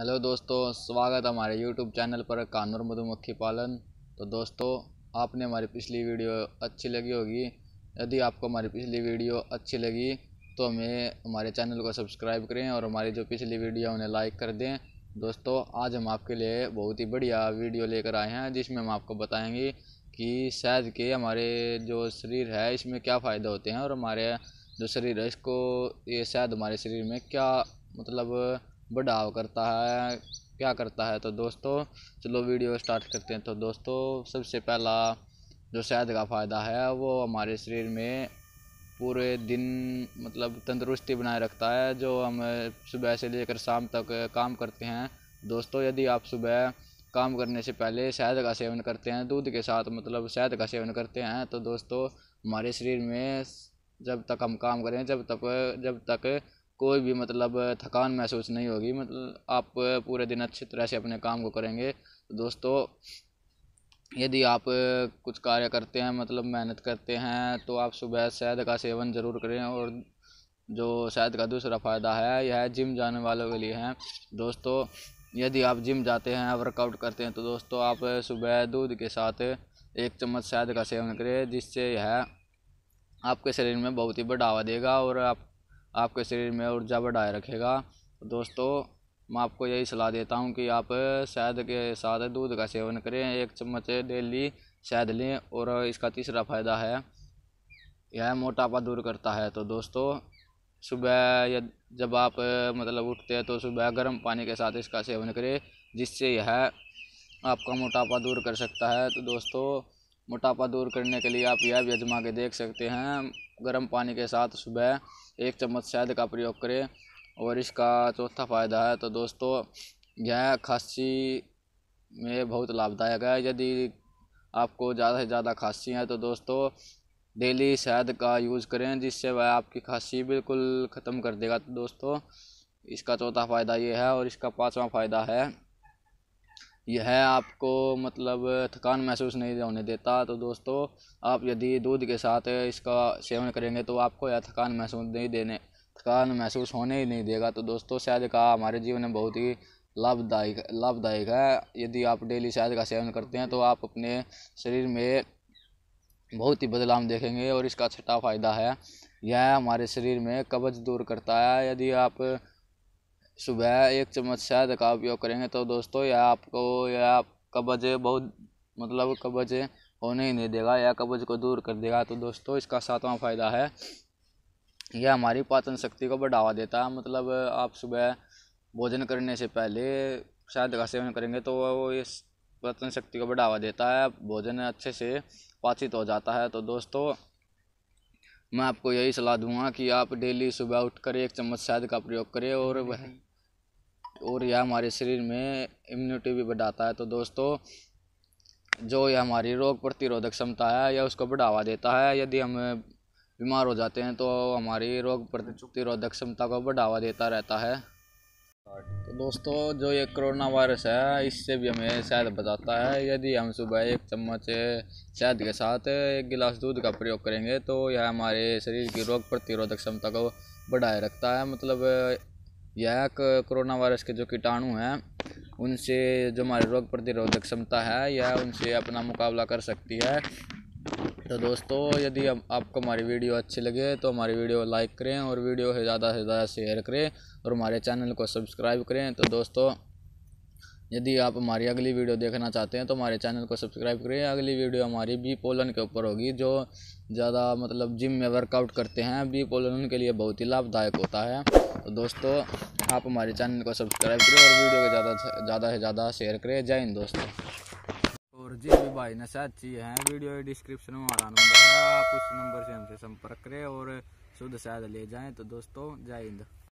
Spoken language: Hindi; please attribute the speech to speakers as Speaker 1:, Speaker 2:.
Speaker 1: हेलो दोस्तों स्वागत है हमारे यूट्यूब चैनल पर कानूर मधुमक्खी पालन तो दोस्तों आपने हमारी पिछली वीडियो अच्छी लगी होगी यदि आपको हमारी पिछली वीडियो अच्छी लगी तो हमें हमारे चैनल को सब्सक्राइब करें और हमारी जो पिछली वीडियो है उन्हें लाइक कर दें दोस्तों आज हम आपके लिए बहुत ही बढ़िया वीडियो लेकर आए हैं जिसमें हम आपको बताएँगे कि शायद के हमारे जो शरीर है इसमें क्या फ़ायदे होते हैं और हमारे जो शरीर है इसको ये शायद हमारे शरीर में क्या मतलब बढ़ाव करता है क्या करता है तो दोस्तों चलो वीडियो स्टार्ट करते हैं तो दोस्तों सबसे पहला जो शहद का फ़ायदा है वो हमारे शरीर में पूरे दिन मतलब तंदुरुस्ती बनाए रखता है जो हम सुबह से लेकर शाम तक काम करते हैं दोस्तों यदि आप सुबह काम करने से पहले शहद का सेवन करते हैं दूध के साथ मतलब शहद का सेवन करते हैं तो दोस्तों हमारे शरीर में जब तक हम काम करें जब तक जब तक कोई भी मतलब थकान महसूस नहीं होगी मतलब आप पूरे दिन अच्छी तरह से अपने काम को करेंगे तो दोस्तों यदि आप कुछ कार्य करते हैं मतलब मेहनत करते हैं तो आप सुबह शहद का सेवन ज़रूर करें और जो शहद का दूसरा फ़ायदा है यह जिम जाने वालों के लिए है दोस्तों यदि आप जिम जाते हैं वर्कआउट करते हैं तो दोस्तों आप सुबह दूध के साथ एक चम्मच शहद का सेवन करें जिससे यह आपके शरीर में बहुत ही बढ़ावा देगा और आप आपके शरीर में ऊर्जा बढ़ाए रखेगा दोस्तों मैं आपको यही सलाह देता हूँ कि आप शहद के साथ दूध का सेवन करें एक चम्मच डेली शहद लें और इसका तीसरा फ़ायदा है यह मोटापा दूर करता है तो दोस्तों सुबह या जब आप मतलब उठते हैं तो सुबह गर्म पानी के साथ इसका सेवन करें जिससे यह आपका मोटापा दूर कर सकता है तो दोस्तों मोटापा दूर करने के लिए आप यह भी आजमा के देख सकते हैं गर्म पानी के साथ सुबह एक चम्मच शहद का प्रयोग करें और इसका चौथा फायदा है तो दोस्तों यह खांसी में बहुत लाभदायक है यदि आपको ज़्यादा से ज़्यादा खांसी है तो दोस्तों डेली शहद का यूज़ करें जिससे वह आपकी खांसी बिल्कुल ख़त्म कर देगा तो दोस्तों इसका चौथा फ़ायदा ये है और इसका पांचवा फ़ायदा है यह आपको मतलब थकान महसूस नहीं होने देता तो दोस्तों आप यदि दूध के साथ इसका सेवन करेंगे तो आपको यह थकान महसूस नहीं देने थकान महसूस होने ही नहीं देगा तो दोस्तों शहद का हमारे जीवन में बहुत ही लाभदायक लाभदायक है यदि आप डेली शहद का सेवन करते हैं तो आप अपने शरीर में बहुत ही बदलाव देखेंगे और इसका छठा फ़ायदा है यह हमारे शरीर में कब्ज दूर करता है यदि आप सुबह एक चम्मच शहद का उपयोग करेंगे तो दोस्तों यह आपको यह आप कब्ज बहुत मतलब कब्ज होने ही नहीं देगा या कब्ज को दूर कर देगा तो दोस्तों इसका सातवां फ़ायदा है यह हमारी पाचन शक्ति को बढ़ावा देता है मतलब आप सुबह भोजन करने से पहले शहद का सेवन करेंगे तो वो ये पाचन शक्ति को बढ़ावा देता है भोजन अच्छे से पाचित हो जाता है तो दोस्तों मैं आपको यही सलाह दूंगा कि आप डेली सुबह उठकर एक चम्मच शहद का प्रयोग करें और वह और यह हमारे शरीर में इम्यूनिटी भी बढ़ाता है तो दोस्तों जो यह हमारी रोग प्रतिरोधक क्षमता है यह उसको बढ़ावा देता है यदि हम बीमार हो जाते हैं तो हमारी रोग प्रतिरोधक क्षमता को बढ़ावा देता रहता है तो दोस्तों जो ये कोरोना वायरस है इससे भी हमें शहद बचाता है यदि हम सुबह एक चम्मच शहद के साथ एक गिलास दूध का प्रयोग करेंगे तो यह हमारे शरीर की रोग प्रतिरोधक क्षमता को बढ़ाए रखता है मतलब यह कोरोना वायरस के जो कीटाणु हैं उनसे जो हमारे रोग प्रतिरोधक क्षमता है यह उनसे अपना मुकाबला कर सकती है तो दोस्तों यदि आपको हमारी वीडियो अच्छी लगे तो हमारी वीडियो लाइक करें और वीडियो ज़्यादा से ज़्यादा शेयर करें और हमारे चैनल को सब्सक्राइब करें तो दोस्तों यदि आप हमारी अगली वीडियो देखना चाहते हैं तो हमारे चैनल को सब्सक्राइब करें अगली वीडियो हमारी बी पोलन के ऊपर होगी जो ज़्यादा मतलब जिम में वर्कआउट करते हैं बी पोलन उनके लिए बहुत ही लाभदायक होता है तो दोस्तों आप हमारे चैनल को सब्सक्राइब करें और वीडियो को ज़्यादा ज़्यादा से ज़्यादा शेयर करें जय हिंद दोस्तों और जिस भी भाई ने अच्छी है वीडियो डिस्क्रिप्शन में हमारा नंबर है आप उस नंबर से हमसे संपर्क करें और शुद्ध शायद ले जाएँ तो दोस्तों जय हिंद